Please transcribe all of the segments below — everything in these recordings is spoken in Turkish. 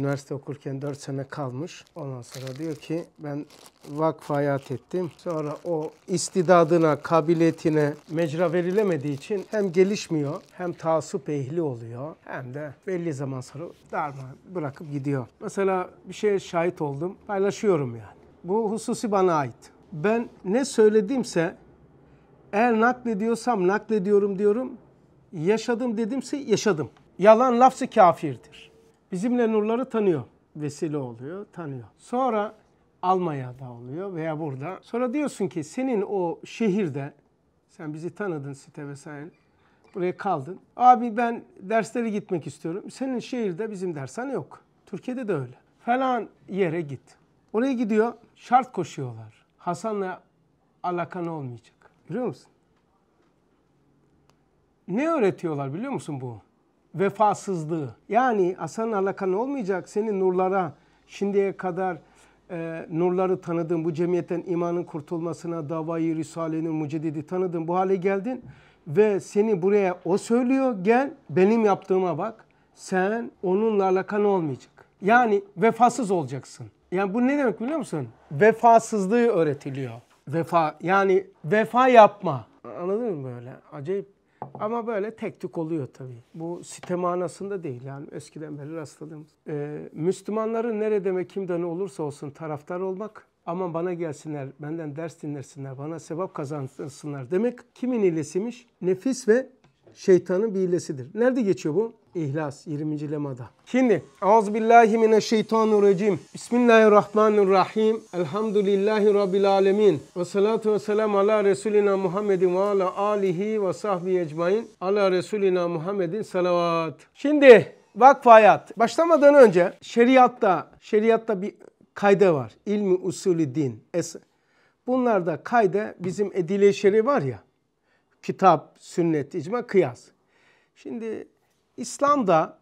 Üniversite okurken 4 sene kalmış. Ondan sonra diyor ki ben vakfa hayat ettim. Sonra o istidadına, kabiliyetine mecra verilemediği için hem gelişmiyor hem taassup ehli oluyor hem de belli zaman sonra darma bırakıp gidiyor. Mesela bir şeye şahit oldum. Paylaşıyorum yani. Bu hususi bana ait. Ben ne söylediğimse eğer naklediyorsam naklediyorum diyorum. Yaşadım dedimse yaşadım. Yalan lafzı kafirdir bizimle nurları tanıyor. Vesile oluyor, tanıyor. Sonra Almanya'da oluyor veya burada. Sonra diyorsun ki senin o şehirde, sen bizi tanıdın site vesaire, buraya kaldın. Abi ben derslere gitmek istiyorum. Senin şehirde bizim dershane yok. Türkiye'de de öyle. Falan yere git. Oraya gidiyor, şart koşuyorlar. Hasan'la alakan olmayacak. Biliyor musun? Ne öğretiyorlar biliyor musun bu? vefasızlığı. Yani Hasan alakan olmayacak seni nurlara şimdiye kadar e, nurları tanıdın. Bu cemiyetten imanın kurtulmasına davayı Risale'nin mucididi tanıdın. Bu hale geldin ve seni buraya o söylüyor gel benim yaptığıma bak. Sen onunla alakan olmayacak. Yani vefasız olacaksın. Yani bu ne demek biliyor musun? Vefasızlığı öğretiliyor. Vefa yani vefa yapma. Anladın mı böyle? Acayip ama böyle tek tük oluyor tabii. Bu site manasında değil yani eskiden beri rastladığımız. Ee, Müslümanların nerede ve kimde ne olursa olsun taraftar olmak Ama bana gelsinler, benden ders dinlersinler, bana sevap kazansınlar demek kimin hilesiymiş? Nefis ve şeytanın bir hilesidir. Nerede geçiyor bu? İhlas 20. lemada. Şimdi Euzubillahimineşşeytanirracim. Bismillahirrahmanirrahim. Elhamdülillahi Rabbil alemin. Ve salatu ve selam ala Resulina Muhammedin ve ala alihi ve sahbihi ecmain. Ala Resulina Muhammedin salavat. Şimdi vakfayat. Başlamadan önce şeriatta, şeriatta bir kayda var. İlmi usulü din. Es Bunlarda kayda bizim edile şeri var ya. Kitap, sünnet, icma, kıyas. Şimdi İslam'da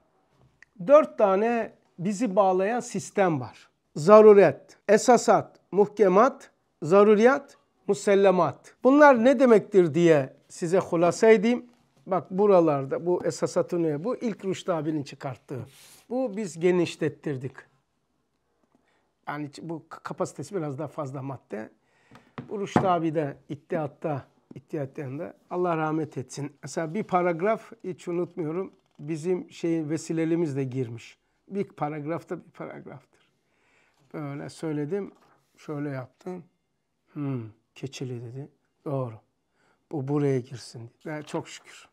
dört tane bizi bağlayan sistem var. Zaruret, esasat, muhkemat, zaruriyat, musellemat. Bunlar ne demektir diye size hulasa edeyim. Bak buralarda bu esasatı ne? Bu ilk Rüştü abinin çıkarttığı. Bu biz genişlettirdik. Yani bu kapasitesi biraz daha fazla madde. Bu Rüştü abi de iddiatta, iddiatta Allah rahmet etsin. Mesela bir paragraf hiç unutmuyorum bizim şeyin vesilelimiz de girmiş. Bir paragrafta bir paragraftır. Böyle söyledim, şöyle yaptım. Hmm, keçili dedi. Doğru. Bu buraya girsin. Dedi. çok şükür.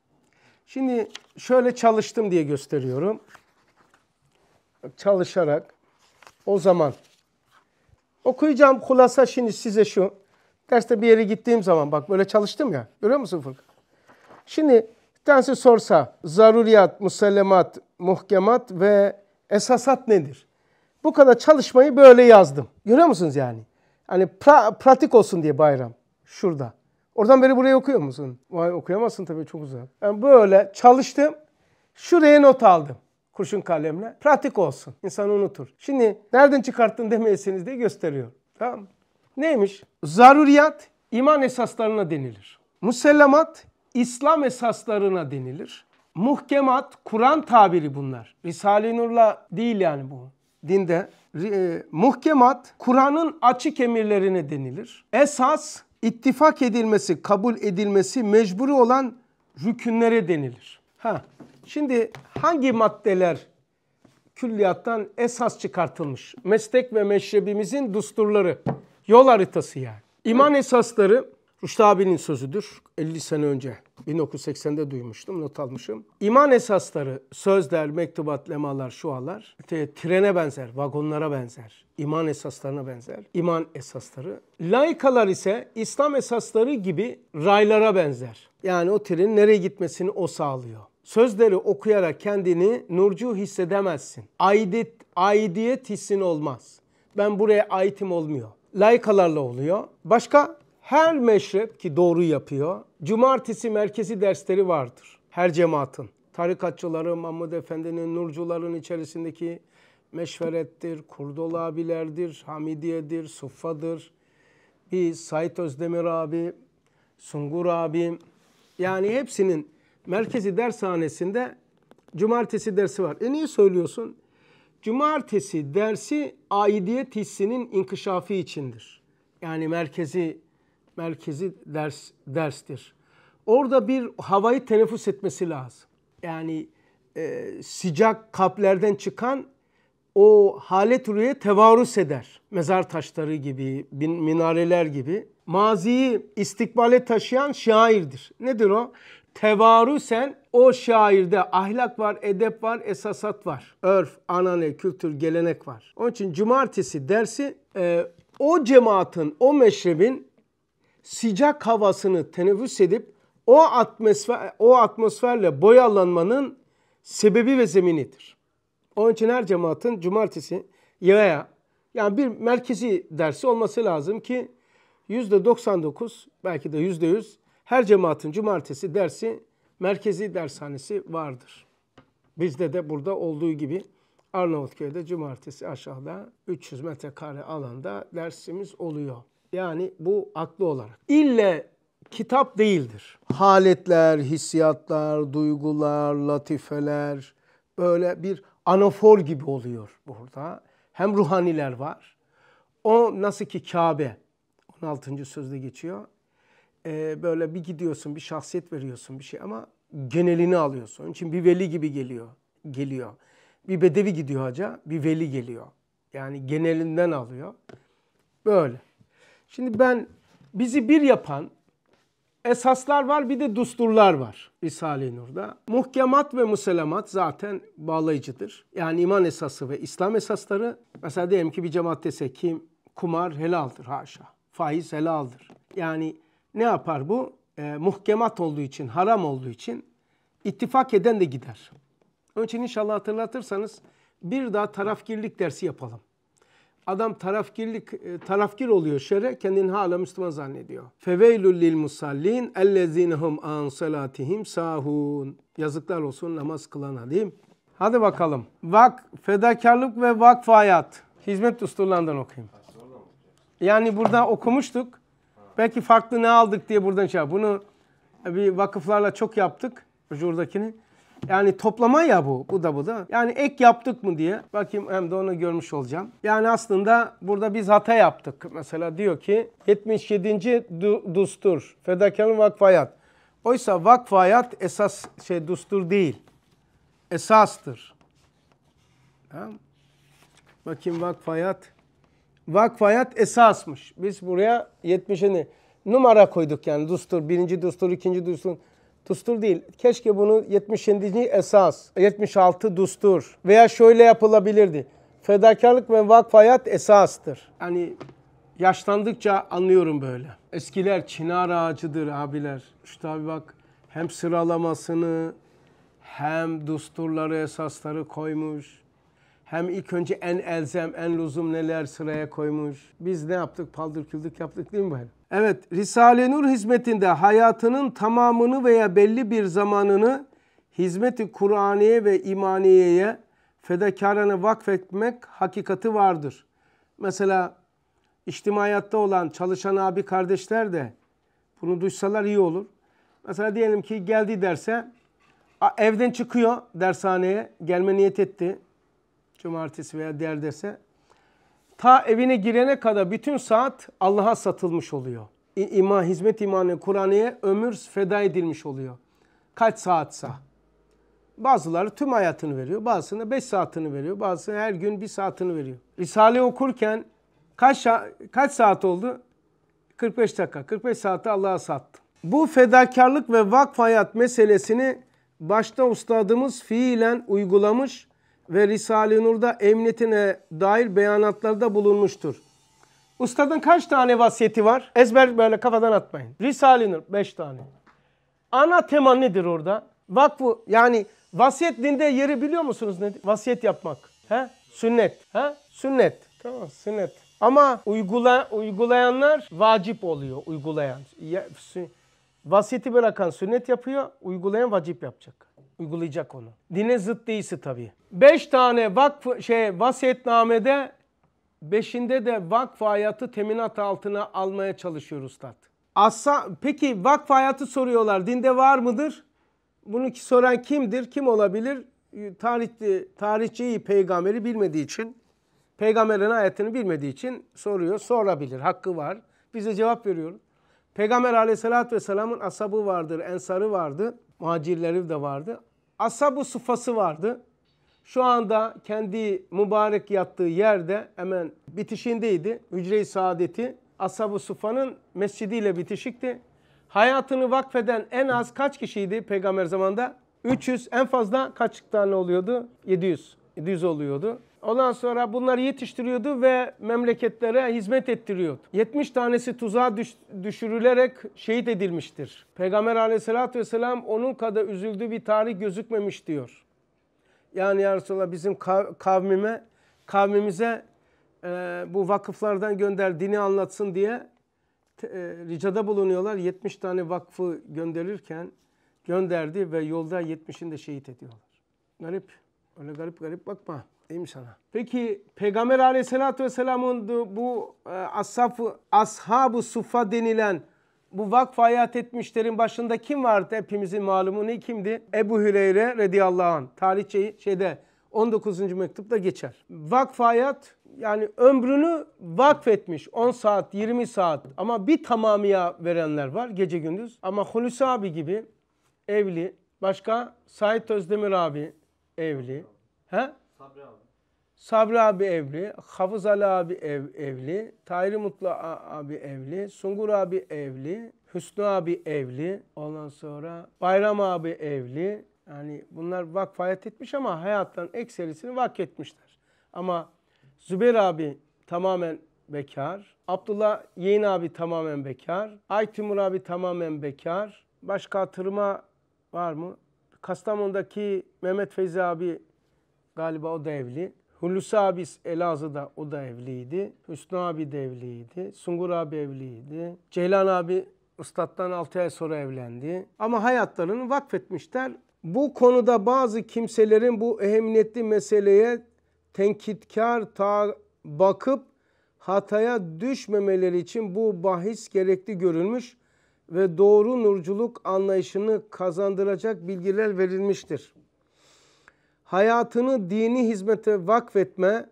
Şimdi şöyle çalıştım diye gösteriyorum. Çalışarak o zaman okuyacağım kulasa şimdi size şu. Derste bir yere gittiğim zaman bak böyle çalıştım ya. Görüyor musun Furkan? Şimdi bir tanesi sorsa zaruriyat, musallemat, muhkemat ve esasat nedir? Bu kadar çalışmayı böyle yazdım. Görüyor musunuz yani? Hani pra, pratik olsun diye bayram şurada. Oradan beri buraya okuyor musun? Vay okuyamazsın tabii çok uzak. Yani böyle çalıştım. Şuraya not aldım kurşun kalemle. Pratik olsun. İnsan unutur. Şimdi nereden çıkarttın demeyesiniz diye gösteriyor. Tamam Neymiş? Zaruriyat iman esaslarına denilir. Musellamat İslam esaslarına denilir. Muhkemat, Kur'an tabiri bunlar. Risale-i Nur'la değil yani bu dinde. E, muhkemat, Kur'an'ın açık emirlerine denilir. Esas, ittifak edilmesi, kabul edilmesi mecburi olan rükünlere denilir. Ha, şimdi hangi maddeler külliyattan esas çıkartılmış? Meslek ve meşrebimizin dusturları, yol haritası yani. İman esasları Rüştü abinin sözüdür. 50 sene önce 1980'de duymuştum, not almışım. İman esasları, sözler, mektubat, lemalar, şualar te, trene benzer, vagonlara benzer, iman esaslarına benzer. İman esasları. Laikalar ise İslam esasları gibi raylara benzer. Yani o trenin nereye gitmesini o sağlıyor. Sözleri okuyarak kendini nurcu hissedemezsin. Aidiyet, aidiyet hissin olmaz. Ben buraya aitim olmuyor. Laikalarla oluyor. Başka her meşrep ki doğru yapıyor, cumartesi merkezi dersleri vardır her cemaatin. Tarikatçıları, Mahmud Efendi'nin, Nurcuların içerisindeki meşverettir, Kurdol abilerdir, Hamidiye'dir, Suffa'dır. Bir Sait Özdemir abi, Sungur abi yani hepsinin merkezi dershanesinde cumartesi dersi var. E niye söylüyorsun? Cumartesi dersi aidiyet hissinin inkişafı içindir. Yani merkezi merkezi ders derstir. Orada bir havayı teneffüs etmesi lazım. Yani e, sıcak kalplerden çıkan o halet rüye tevarüs eder. Mezar taşları gibi, bin, minareler gibi. Maziyi istikbale taşıyan şairdir. Nedir o? Tevarüsen o şairde ahlak var, edep var, esasat var. Örf, anane, kültür, gelenek var. Onun için cumartesi dersi e, o cemaatin, o meşrebin sıcak havasını teneffüs edip o atmosfer o atmosferle boyalanmanın sebebi ve zeminidir. Onun için her cemaatin cumartesi veya yani bir merkezi dersi olması lazım ki %99 belki de %100 her cemaatin cumartesi dersi merkezi dershanesi vardır. Bizde de burada olduğu gibi Arnavutköy'de cumartesi aşağıda 300 metrekare alanda dersimiz oluyor. Yani bu aklı olarak. İlle kitap değildir. Haletler, hissiyatlar, duygular, latifeler böyle bir anafor gibi oluyor burada. Hem ruhaniler var. O nasıl ki Kabe 16. sözde geçiyor. Ee, böyle bir gidiyorsun, bir şahsiyet veriyorsun bir şey ama genelini alıyorsun. Onun için bir veli gibi geliyor. Geliyor. Bir bedevi gidiyor hoca, bir veli geliyor. Yani genelinden alıyor. Böyle. Şimdi ben bizi bir yapan esaslar var bir de dusturlar var Risale-i Nur'da. Muhkemat ve muselamat zaten bağlayıcıdır. Yani iman esası ve İslam esasları. Mesela diyelim ki bir cemaat dese ki kumar helaldir haşa. Faiz helaldir. Yani ne yapar bu? E, muhkemat olduğu için, haram olduğu için ittifak eden de gider. Onun için inşallah hatırlatırsanız bir daha tarafgirlik dersi yapalım. Adam tarafgirlik e, tarafkir oluyor şere, kendini hala Müslüman zannediyor. Feveylül lil musallin ellezinehum an salatihim sahun. Yazıklar olsun namaz kılana değil mi? Hadi bakalım. Vak fedakarlık ve vakf hayat. Hizmet ustularından okuyayım. Yani burada okumuştuk. Belki farklı ne aldık diye buradan şey Bunu bir vakıflarla çok yaptık. Şuradakini. Yani toplama ya bu. Bu da bu da. Yani ek yaptık mı diye. Bakayım hem de onu görmüş olacağım. Yani aslında burada biz hata yaptık. Mesela diyor ki 77. Du Dustur. Fedakarın vakfayat. Oysa vakfayat esas şey dustur değil. Esastır. Tamam. Bakayım vakfayat. Vakfayat esasmış. Biz buraya 70'ini numara koyduk yani dustur, birinci dustur, ikinci dustur. Tustur değil. Keşke bunu 77. esas, 76 dustur veya şöyle yapılabilirdi. Fedakarlık ve vakfayat esastır. Yani yaşlandıkça anlıyorum böyle. Eskiler çınar ağacıdır abiler. İşte abi bak hem sıralamasını hem dusturları esasları koymuş. Hem ilk önce en elzem, en lüzum neler sıraya koymuş. Biz ne yaptık? Paldır küldük yaptık değil mi böyle? Evet, Risale i Nur hizmetinde hayatının tamamını veya belli bir zamanını hizmeti Kur'aniye ve imaniyeye fedakarane vakfetmek hakikati vardır. Mesela içtimaiyatta olan çalışan abi kardeşler de bunu duysalar iyi olur. Mesela diyelim ki geldi derse evden çıkıyor dershaneye gelme niyet etti. Cumartesi veya diğer derse ta evine girene kadar bütün saat Allah'a satılmış oluyor. İma, hizmet imanı Kur'an'a ömür feda edilmiş oluyor. Kaç saatsa. Bazıları tüm hayatını veriyor. Bazısına 5 saatini veriyor. Bazısı her gün bir saatini veriyor. Risale okurken kaç, kaç saat oldu? 45 dakika. 45 saati Allah'a sattı. Bu fedakarlık ve vakf hayat meselesini başta ustadımız fiilen uygulamış ve Risale-i Nur'da emniyetine dair beyanatlarda bulunmuştur. Ustadın kaç tane vasiyeti var? Ezber böyle kafadan atmayın. Risale-i Nur 5 tane. Ana tema nedir orada? Vakfı yani vasiyet dinde yeri biliyor musunuz nedir? Vasiyet yapmak. He? Sünnet. He? Sünnet. Tamam sünnet. Ama uygula, uygulayanlar vacip oluyor uygulayan. vasiyeti bırakan sünnet yapıyor, uygulayan vacip yapacak uygulayacak onu. Dine zıt değilse tabii. Beş tane vakf şey vasiyetnamede beşinde de vakf hayatı teminat altına almaya çalışıyor ustad. Asa, peki vakf hayatı soruyorlar. Dinde var mıdır? Bunu ki soran kimdir? Kim olabilir? Tarihli, tarihçiyi peygamberi bilmediği için, peygamberin hayatını bilmediği için soruyor. Sorabilir, hakkı var. Bize cevap veriyor. Peygamber aleyhissalatü vesselamın asabı vardır, ensarı vardı muhacirleri de vardı. Asabu Sufası vardı. Şu anda kendi mübarek yattığı yerde hemen bitişindeydi. Hücre-i Saadet'i Asabu Sufa'nın mescidiyle bitişikti. Hayatını vakfeden en az kaç kişiydi peygamber zamanında? 300 en fazla kaç tane oluyordu? 700. 700 oluyordu. Ondan sonra bunları yetiştiriyordu ve memleketlere hizmet ettiriyordu. 70 tanesi tuzağa düşürülerek şehit edilmiştir. Peygamber aleyhissalatü vesselam onun kadar üzüldüğü bir tarih gözükmemiş diyor. Yani ya Resulallah bizim kavmime, kavmimize e, bu vakıflardan gönder dini anlatsın diye e, ricada bulunuyorlar. 70 tane vakfı gönderirken gönderdi ve yolda 70'ini de şehit ediyorlar. Garip. Öyle garip garip bakma. Değil mi sana? Peki Peygamber aleyhissalatü vesselamın bu e, ashab, ashab-ı suffa denilen bu vakfı hayat etmişlerin başında kim vardı? Hepimizin malumu ne kimdi? Ebu Hüreyre radıyallahu anh. Tarihçe şey, şeyde 19. mektupta geçer. Vakf hayat yani ömrünü vakfetmiş 10 saat 20 saat ama bir tamamıya verenler var gece gündüz. Ama Hulusi abi gibi evli başka Sait Özdemir abi evli. He? Sabri abi. Sabri abi evli, Hafız Ali abi ev, evli, Tahir Mutlu abi evli, Sungur abi evli, Hüsnü abi evli, ondan sonra Bayram abi evli. Yani bunlar vakf hayat etmiş ama hayatların ekserisini vakf etmişler. Ama Zübeyir abi tamamen bekar. Abdullah Yeğen abi tamamen bekar. Aytimur abi tamamen bekar. Başka hatırıma var mı? Kastamonu'daki Mehmet Feyzi abi Galiba o da evli. Hulusi abi Elazığ'da o da evliydi. Hüsnü abi de evliydi. Sungur abi evliydi. Ceylan abi ustattan 6 ay sonra evlendi. Ama hayatlarını vakfetmişler. Bu konuda bazı kimselerin bu ehemmiyetli meseleye tenkitkar ta bakıp hataya düşmemeleri için bu bahis gerekli görülmüş ve doğru nurculuk anlayışını kazandıracak bilgiler verilmiştir hayatını dini hizmete vakfetme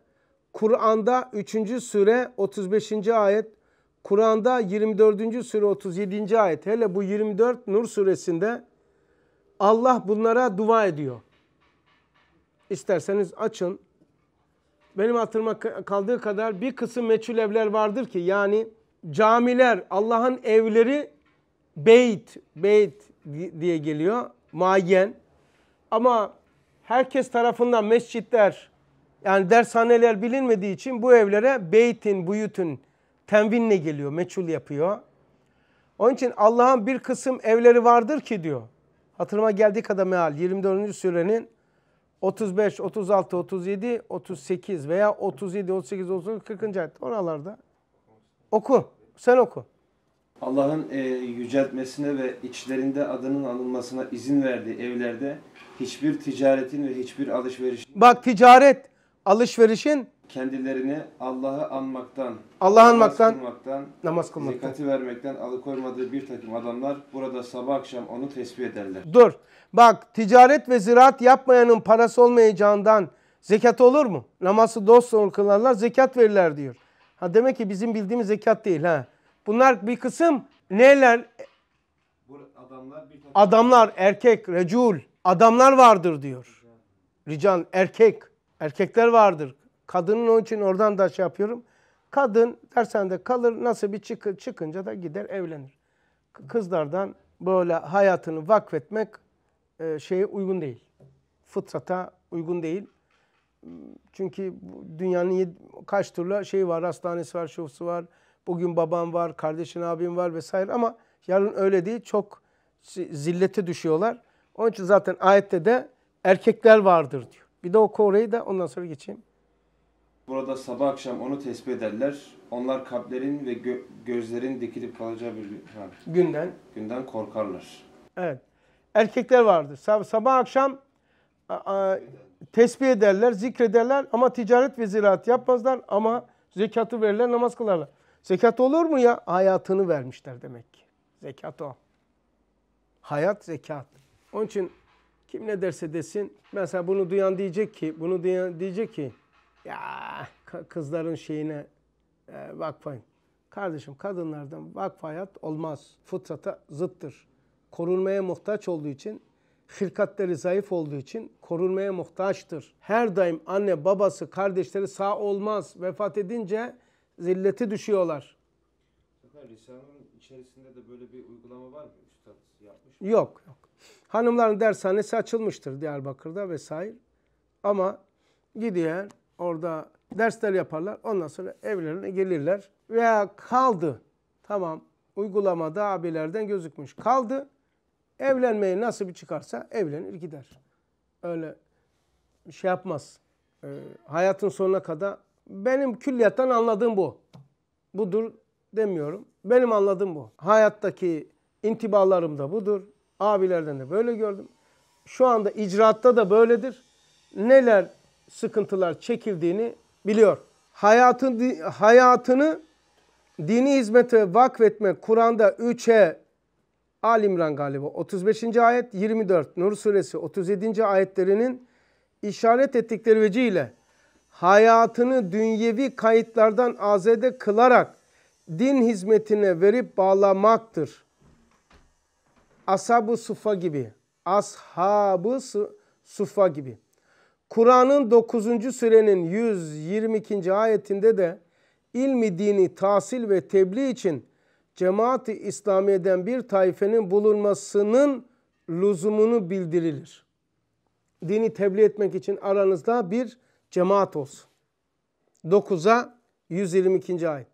Kur'an'da 3. sure 35. ayet, Kur'an'da 24. sure 37. ayet. Hele bu 24 Nur suresinde Allah bunlara dua ediyor. İsterseniz açın. Benim hatırıma kaldığı kadar bir kısım meçhul evler vardır ki yani camiler, Allah'ın evleri beyt, beyt diye geliyor. Mayen. Ama herkes tarafından mescitler yani dershaneler bilinmediği için bu evlere beytin, buyutun tenvinle geliyor, meçhul yapıyor. Onun için Allah'ın bir kısım evleri vardır ki diyor. Hatırıma geldiği kadar meal 24. surenin 35, 36, 37, 38 veya 37, 38, 39, 40. ayet oralarda. Oku, sen oku. Allah'ın e, yüceltmesine ve içlerinde adının alınmasına izin verdiği evlerde hiçbir ticaretin ve hiçbir alışverişin Bak ticaret, alışverişin kendilerini Allah'ı anmaktan, Allah anmaktan, namaz kılmaktan, namaz kılmaktan. zekatı vermekten alıkoymadığı bir takım adamlar burada sabah akşam onu tesbih ederler. Dur. Bak ticaret ve ziraat yapmayanın parası olmayacağından zekat olur mu? Namazı dosdoğru kılarlar, zekat verirler diyor. Ha demek ki bizim bildiğimiz zekat değil ha. Bunlar bir kısım neler? Bu adamlar bir Adamlar, erkek, recul, adamlar vardır diyor. Rican erkek, erkekler vardır. Kadının onun için oradan da şey yapıyorum. Kadın dershanede kalır nasıl bir çıkı, çıkınca da gider evlenir. Kızlardan böyle hayatını vakfetmek e, şeye uygun değil. Fıtrata uygun değil. Çünkü dünyanın kaç türlü şeyi var, hastanesi var, şusu var. Bugün babam var, kardeşin abim var vesaire ama yarın öyle değil. Çok zillete düşüyorlar. Onun için zaten ayette de erkekler vardır diyor. Bir de oku orayı da ondan sonra geçeyim. Burada sabah akşam onu tesbih ederler. Onlar kalplerin ve gö gözlerin dikilip kalacağı bir ha. günden günden korkarlar. Evet. Erkekler vardır. Sab sabah akşam a, tesbih ederler, zikrederler ama ticaret ve ziraat yapmazlar ama zekatı verirler, namaz kılarlar. Zekat olur mu ya? Hayatını vermişler demek ki. Zekat o. Hayat zekat. Onun için kim ne derse desin mesela bunu duyan diyecek ki bunu duyan diyecek ki ya kızların şeyine e, vakfayın. Kardeşim kadınlardan vakfayat olmaz. Fıtrata zıttır. Korunmaya muhtaç olduğu için Firkatleri zayıf olduğu için korunmaya muhtaçtır. Her daim anne, babası, kardeşleri sağ olmaz. Vefat edince zilleti düşüyorlar. Risala'nın içerisinde de böyle bir uygulama var mı? Üstad yapmış mı? Yok. yok. Hanımların dershanesi açılmıştır Diyarbakır'da vesaire. Ama gidiyor orada dersler yaparlar. Ondan sonra evlerine gelirler. Veya kaldı. Tamam uygulamada abilerden gözükmüş. Kaldı. Evlenmeye nasıl bir çıkarsa evlenir gider. Öyle şey yapmaz. Ee, hayatın sonuna kadar benim külliyattan anladığım bu. Budur demiyorum. Benim anladığım bu. Hayattaki intibalarım da budur. Abilerden de böyle gördüm. Şu anda icraatta da böyledir. Neler sıkıntılar çekildiğini biliyor. Hayatın, hayatını dini hizmete vakfetme Kur'an'da 3'e Al İmran galiba 35. ayet 24 Nur suresi 37. ayetlerinin işaret ettikleri veciyle hayatını dünyevi kayıtlardan azade kılarak din hizmetine verip bağlamaktır ashab-ı sufa gibi, ashab-ı sufa gibi. Kur'an'ın 9. sürenin 122. ayetinde de ilmi dini tahsil ve tebliğ için cemaati İslamiye'den bir taifenin bulunmasının lüzumunu bildirilir. Dini tebliğ etmek için aranızda bir cemaat olsun. 9'a 122. ayet.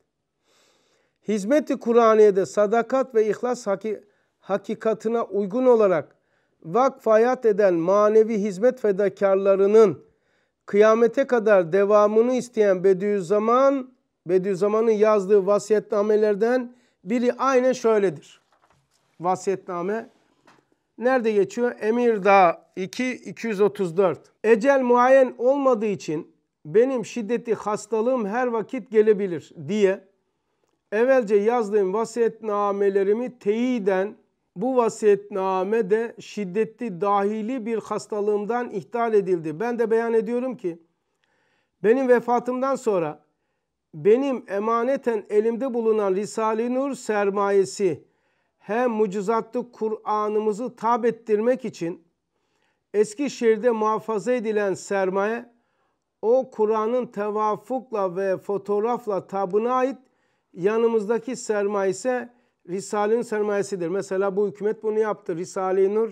Hizmeti da sadakat ve ihlas hakikati hakikatına uygun olarak vakfayat eden manevi hizmet fedakarlarının kıyamete kadar devamını isteyen Bediüzzaman, Bediüzzaman'ın yazdığı vasiyetnamelerden biri aynen şöyledir. Vasiyetname nerede geçiyor? Emir Dağ 2 234. Ecel muayen olmadığı için benim şiddeti hastalığım her vakit gelebilir diye evvelce yazdığım vasiyetnamelerimi teyiden bu vasiyetname de şiddetli dahili bir hastalığımdan ihtal edildi. Ben de beyan ediyorum ki benim vefatımdan sonra benim emaneten elimde bulunan Risale-i Nur sermayesi hem mucizatlı Kur'an'ımızı tab ettirmek için Eskişehir'de muhafaza edilen sermaye o Kur'an'ın tevafukla ve fotoğrafla tabına ait yanımızdaki sermaye ise Risale'nin sermayesidir. Mesela bu hükümet bunu yaptı. Risale-i Nur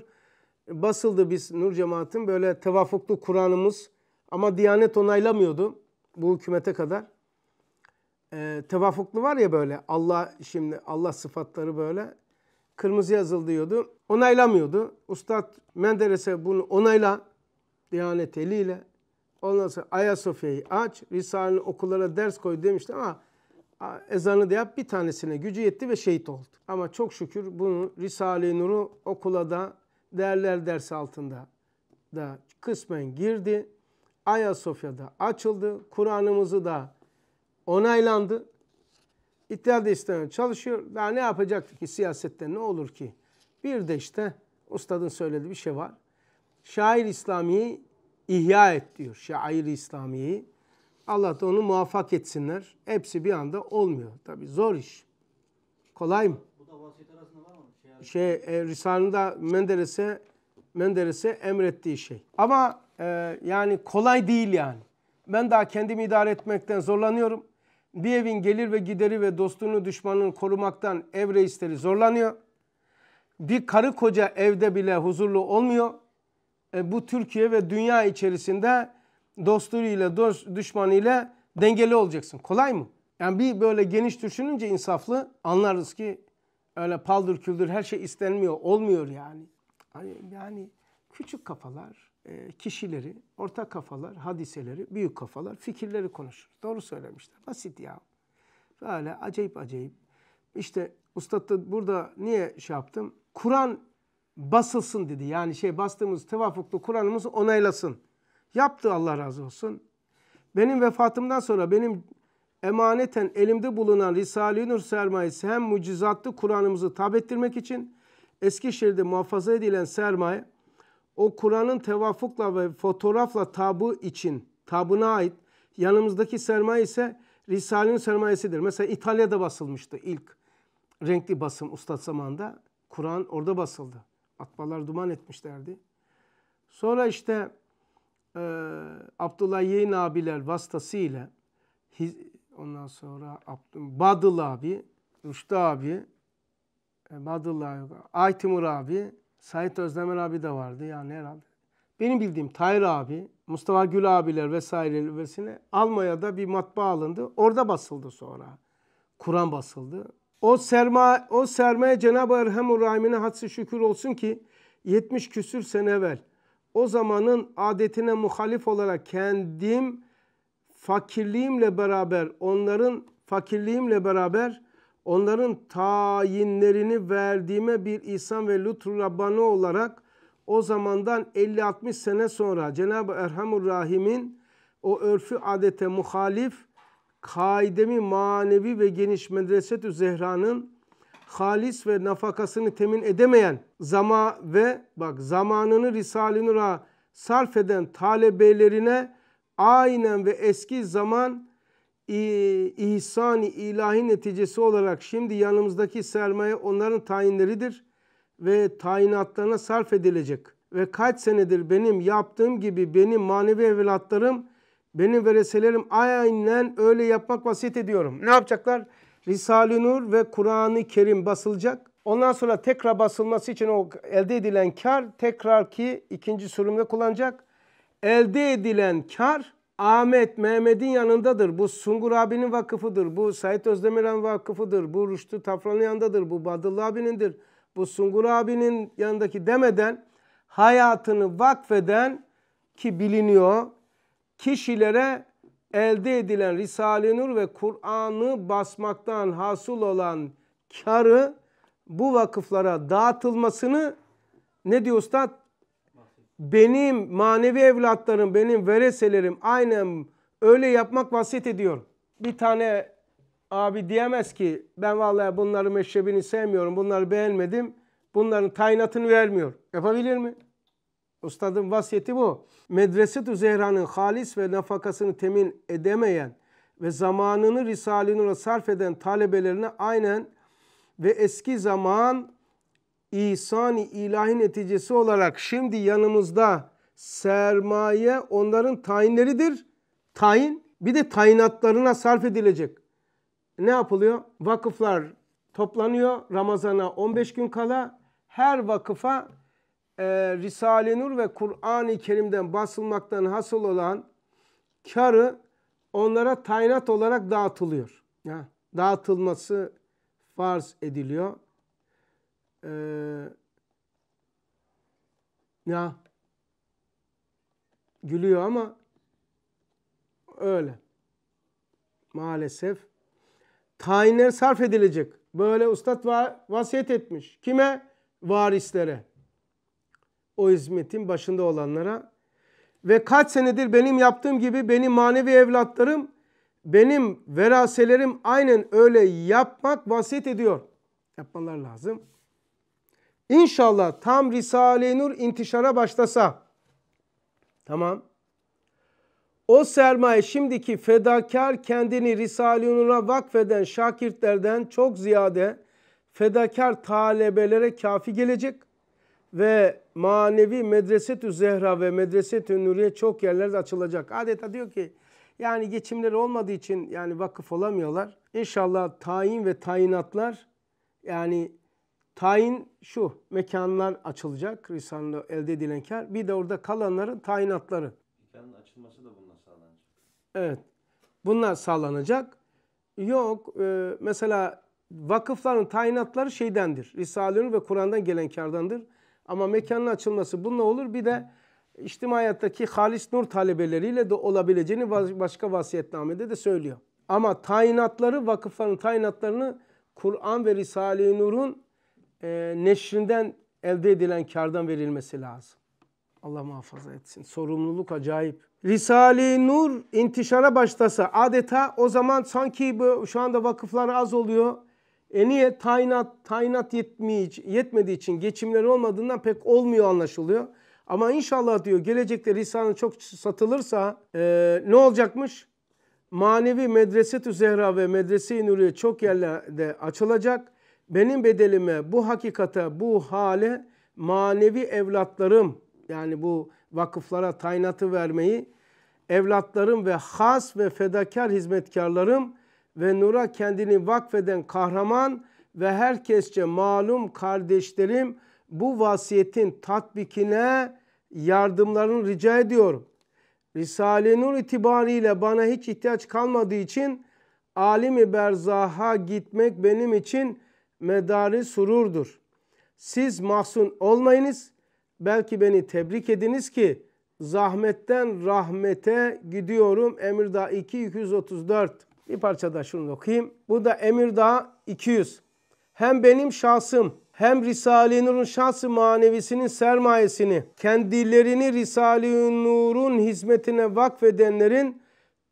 basıldı biz Nur cemaatin böyle tevafuklu Kur'an'ımız ama Diyanet onaylamıyordu bu hükümete kadar. Ee, tevafuklu var ya böyle Allah şimdi Allah sıfatları böyle kırmızı yazıl diyordu. Onaylamıyordu. Ustad Menderes'e bunu onayla Diyanet eliyle. Ondan sonra Ayasofya'yı aç, Risale'nin okullara ders koy demişti ama ezanı da yap bir tanesine gücü yetti ve şehit oldu. Ama çok şükür bunu Risale-i Nur'u okula da değerler dersi altında da kısmen girdi. Ayasofya'da açıldı. Kur'an'ımızı da onaylandı. İktidar da istemeye çalışıyor. Daha ne yapacaktık ki siyasette ne olur ki? Bir de işte ustadın söylediği bir şey var. Şair İslami'yi ihya et diyor. Şair İslami'yi Allah da onu muvaffak etsinler. Hepsi bir anda olmuyor. Tabi zor iş. Kolay mı? Bu da vasiyet arasında var mı? Şey, şey e, Risale'de Menderes'e Menderes'e emrettiği şey. Ama e, yani kolay değil yani. Ben daha kendimi idare etmekten zorlanıyorum. Bir evin gelir ve gideri ve dostluğunu düşmanını korumaktan ev reisleri zorlanıyor. Bir karı koca evde bile huzurlu olmuyor. E, bu Türkiye ve dünya içerisinde dostuyla, dost, düşmanıyla dengeli olacaksın. Kolay mı? Yani bir böyle geniş düşününce insaflı anlarız ki öyle paldır küldür her şey istenmiyor, olmuyor yani. Hani yani küçük kafalar e, kişileri, orta kafalar, hadiseleri, büyük kafalar, fikirleri konuşur. Doğru söylemişler. Basit ya. Böyle acayip acayip. İşte Ustad da burada niye şey yaptım? Kur'an basılsın dedi. Yani şey bastığımız tevafuklu Kur'an'ımız onaylasın. Yaptı Allah razı olsun. Benim vefatımdan sonra benim emaneten elimde bulunan Risale-i Nur sermayesi hem mucizatlı Kur'an'ımızı tab ettirmek için Eskişehir'de muhafaza edilen sermaye o Kur'an'ın tevafukla ve fotoğrafla tabı için tabına ait yanımızdaki sermaye ise Risale'nin sermayesidir. Mesela İtalya'da basılmıştı ilk renkli basım ustad zamanında. Kur'an orada basıldı. Atmalar duman etmişlerdi. Sonra işte e, Abdullah Yeğen abiler vasıtasıyla ondan sonra Badıl abi, Rüştü abi, e, Badıl abi, Aytimur abi, Sait Özdemir abi de vardı yani herhalde. Benim bildiğim Tahir abi, Mustafa Gül abiler vesaire vesine Almanya'da bir matbaa alındı. Orada basıldı sonra. Kur'an basıldı. O serma o sermaye Cenab-ı Erhamur Rahim'ine hadsi şükür olsun ki 70 küsür sene evvel o zamanın adetine muhalif olarak kendim fakirliğimle beraber onların fakirliğimle beraber onların tayinlerini verdiğime bir ihsan ve lütfu Rabbani olarak o zamandan 50-60 sene sonra Cenab-ı Erhamur Rahim'in o örfü adete muhalif kaidemi manevi ve geniş medreset Zehra'nın halis ve nafakasını temin edemeyen zama ve bak zamanını Risale-i Nur'a sarf eden talebelerine aynen ve eski zaman ihsan-i ilahi neticesi olarak şimdi yanımızdaki sermaye onların tayinleridir ve tayinatlarına sarf edilecek. Ve kaç senedir benim yaptığım gibi benim manevi evlatlarım, benim vereselerim aynen öyle yapmak vasiyet ediyorum. Ne yapacaklar? Risale-i Nur ve Kur'an-ı Kerim basılacak. Ondan sonra tekrar basılması için o elde edilen kar tekrar ki ikinci sürümde kullanacak. Elde edilen kar Ahmet Mehmet'in yanındadır. Bu Sungur abinin vakıfıdır. Bu Sait Özdemir'in vakıfıdır. Bu Rüştü Tafran'ın yanındadır. Bu Badıllı abinindir. Bu Sungur abinin yanındaki demeden hayatını vakfeden ki biliniyor kişilere elde edilen Risale-i Nur ve Kur'an'ı basmaktan hasıl olan karı bu vakıflara dağıtılmasını ne diyor Üstad? Benim manevi evlatlarım, benim vereselerim aynen öyle yapmak vasiyet ediyor. Bir tane abi diyemez ki ben vallahi bunların meşrebini sevmiyorum, bunları beğenmedim. Bunların tayinatını vermiyor. Yapabilir mi? Ustadın vasiyeti bu. Medreset-ü Zehra'nın halis ve nafakasını temin edemeyen ve zamanını Risale-i sarf eden talebelerine aynen ve eski zaman ihsan-ı ilahi neticesi olarak şimdi yanımızda sermaye onların tayinleridir. Tayin bir de tayinatlarına sarf edilecek. Ne yapılıyor? Vakıflar toplanıyor Ramazan'a 15 gün kala her vakıfa e, Risale-i Nur ve Kur'an-ı Kerim'den basılmaktan hasıl olan karı onlara tayinat olarak dağıtılıyor. Ya, dağıtılması farz ediliyor. Ee, ya gülüyor ama öyle. Maalesef tayinler sarf edilecek. Böyle ustad va vasiyet etmiş. Kime? Varislere o hizmetin başında olanlara ve kaç senedir benim yaptığım gibi benim manevi evlatlarım, benim veraselerim aynen öyle yapmak vasiyet ediyor. Yapmalar lazım. İnşallah tam Risale-i Nur intişara başlasa. Tamam. O sermaye şimdiki fedakar kendini Risale-i Nur'a vakfeden şakirtlerden çok ziyade fedakar talebelere kafi gelecek ve manevi Medresetü Zehra ve Medresetü Nuriye çok yerlerde açılacak. Adeta diyor ki yani geçimleri olmadığı için yani vakıf olamıyorlar. İnşallah tayin ve tayinatlar yani tayin şu mekanlar açılacak Risale'de elde edilen kar. Bir de orada kalanların tayinatları. Mekanın açılması da bununla sağlanacak. Evet. Bunlar sağlanacak. Yok e, mesela vakıfların tayinatları şeydendir. Risale'nin ve Kur'an'dan gelen kardandır. Ama mekanın açılması bununla olur. Bir de içtimai hayattaki halis nur talebeleriyle de olabileceğini başka vasiyetnamede de söylüyor. Ama tayinatları, vakıfların tayinatlarını Kur'an ve Risale-i Nur'un e, neşrinden elde edilen kardan verilmesi lazım. Allah muhafaza etsin. Sorumluluk acayip. Risale-i Nur intişara başlasa adeta o zaman sanki bu, şu anda vakıflar az oluyor. E niye? Tayinat, tayinat yetmeyecek, yetmediği için geçimleri olmadığından pek olmuyor anlaşılıyor. Ama inşallah diyor gelecekte Risale çok satılırsa e, ne olacakmış? Manevi Medreset-ü Zehra ve Medrese-i Nuriye çok yerlerde açılacak. Benim bedelime, bu hakikate, bu hale manevi evlatlarım yani bu vakıflara tayinatı vermeyi evlatlarım ve has ve fedakar hizmetkarlarım ve nura kendini vakfeden kahraman ve herkesçe malum kardeşlerim bu vasiyetin tatbikine yardımlarını rica ediyorum. Risale-i Nur itibariyle bana hiç ihtiyaç kalmadığı için alimi berzaha gitmek benim için medari sururdur. Siz mahzun olmayınız. Belki beni tebrik ediniz ki zahmetten rahmete gidiyorum. emirda 2234. Bir parça da şunu okuyayım. Bu da Emirdağ 200. Hem benim şahsım hem Risale-i Nur'un şahsı manevisinin sermayesini, kendilerini Risale-i Nur'un hizmetine vakfedenlerin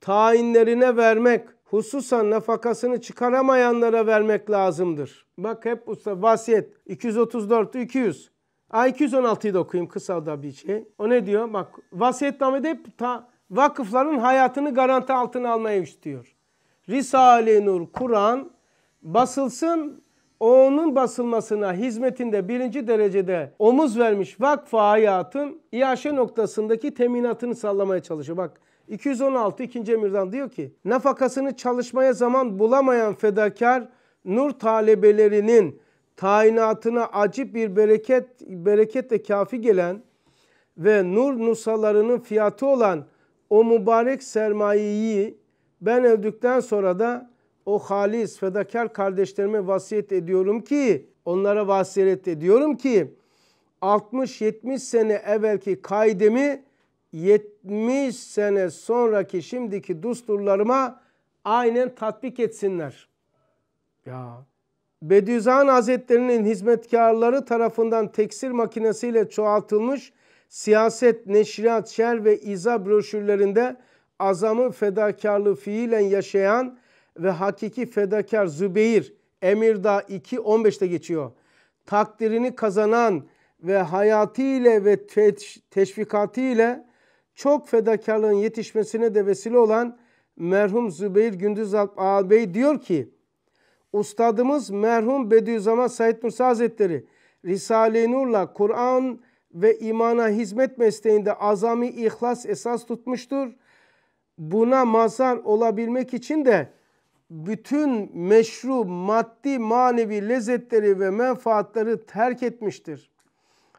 tayinlerine vermek, hususan nafakasını çıkaramayanlara vermek lazımdır. Bak hep usta vasiyet 234 200. A 216'yı da okuyayım kısa da bir şey. O ne diyor? Bak vasiyetnamede hep ta, vakıfların hayatını garanti altına almaya diyor. Risale-i Nur Kur'an basılsın onun basılmasına hizmetinde birinci derecede omuz vermiş vakfa hayatın İHŞ noktasındaki teminatını sallamaya çalışıyor. Bak 216 ikinci emirden diyor ki nafakasını çalışmaya zaman bulamayan fedakar nur talebelerinin tayinatına acip bir bereket bereketle kafi gelen ve nur nusalarının fiyatı olan o mübarek sermayeyi ben öldükten sonra da o halis, fedakar kardeşlerime vasiyet ediyorum ki, onlara vasiyet ediyorum ki 60-70 sene evvelki kaidemi 70 sene sonraki şimdiki dusturlarıma aynen tatbik etsinler. Ya Bediüzzaman Hazretleri'nin hizmetkarları tarafından teksir makinesiyle çoğaltılmış siyaset, neşriyat, şer ve iza broşürlerinde azamı fedakarlığı fiilen yaşayan ve hakiki fedakar Zübeyir Emirda 2.15'te geçiyor. Takdirini kazanan ve hayatıyla ve teşvikatıyla çok fedakarlığın yetişmesine de vesile olan merhum Zübeyir Alp ağabey diyor ki Ustadımız merhum Bediüzzaman Said Musa Hazretleri Risale-i Nur'la Kur'an ve imana hizmet mesleğinde azami ihlas esas tutmuştur buna mazhar olabilmek için de bütün meşru maddi manevi lezzetleri ve menfaatları terk etmiştir.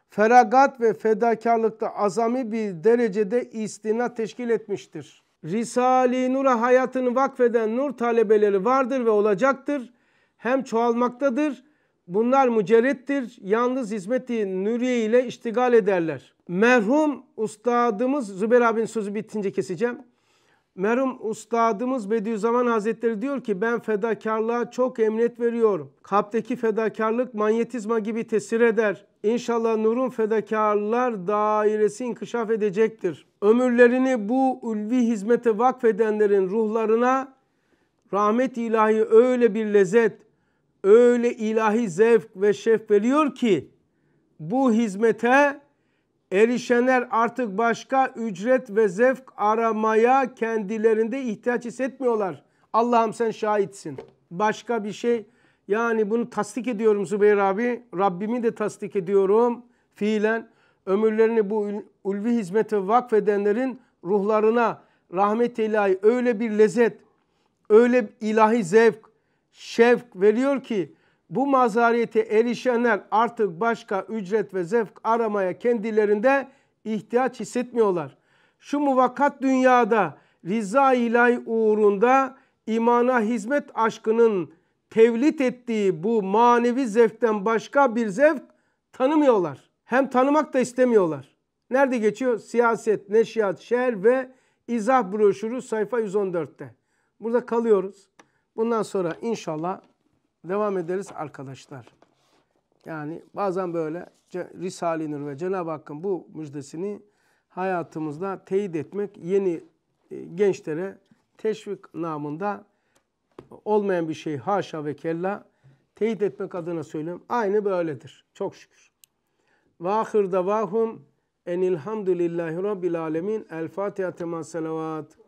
Feragat ve fedakarlıkta azami bir derecede istina teşkil etmiştir. Risale-i Nur'a hayatını vakfeden nur talebeleri vardır ve olacaktır. Hem çoğalmaktadır. Bunlar mücerrettir. Yalnız hizmeti nüriye ile iştigal ederler. Merhum ustadımız Zübeyir abinin sözü bitince keseceğim. Merhum ustadımız Bediüzzaman Hazretleri diyor ki ben fedakarlığa çok emniyet veriyorum. Kalpteki fedakarlık manyetizma gibi tesir eder. İnşallah nurun fedakarlar dairesi inkişaf edecektir. Ömürlerini bu ulvi hizmete vakfedenlerin ruhlarına rahmet ilahi öyle bir lezzet, öyle ilahi zevk ve şef veriyor ki bu hizmete Erişenler artık başka ücret ve zevk aramaya kendilerinde ihtiyaç hissetmiyorlar. Allah'ım sen şahitsin. Başka bir şey yani bunu tasdik ediyorum Zübeyir abi. Rabbimi de tasdik ediyorum fiilen. Ömürlerini bu ulvi hizmete vakfedenlerin ruhlarına rahmet ilahi öyle bir lezzet, öyle ilahi zevk, şevk veriyor ki bu mazariyete erişenler artık başka ücret ve zevk aramaya kendilerinde ihtiyaç hissetmiyorlar. Şu muvakkat dünyada rıza ilahi uğrunda imana hizmet aşkının tevlit ettiği bu manevi zevkten başka bir zevk tanımıyorlar. Hem tanımak da istemiyorlar. Nerede geçiyor? Siyaset, neşiyat, şer ve izah broşürü sayfa 114'te. Burada kalıyoruz. Bundan sonra inşallah devam ederiz arkadaşlar. Yani bazen böyle Risale-i Nur ve Cenab-ı Hakk'ın bu müjdesini hayatımızda teyit etmek, yeni e, gençlere teşvik namında olmayan bir şey haşa ve kella teyit etmek adına söylüyorum. Aynı böyledir. Çok şükür. Ve ahir davahum enilhamdülillahi rabbil alemin. El Fatiha tema salavat.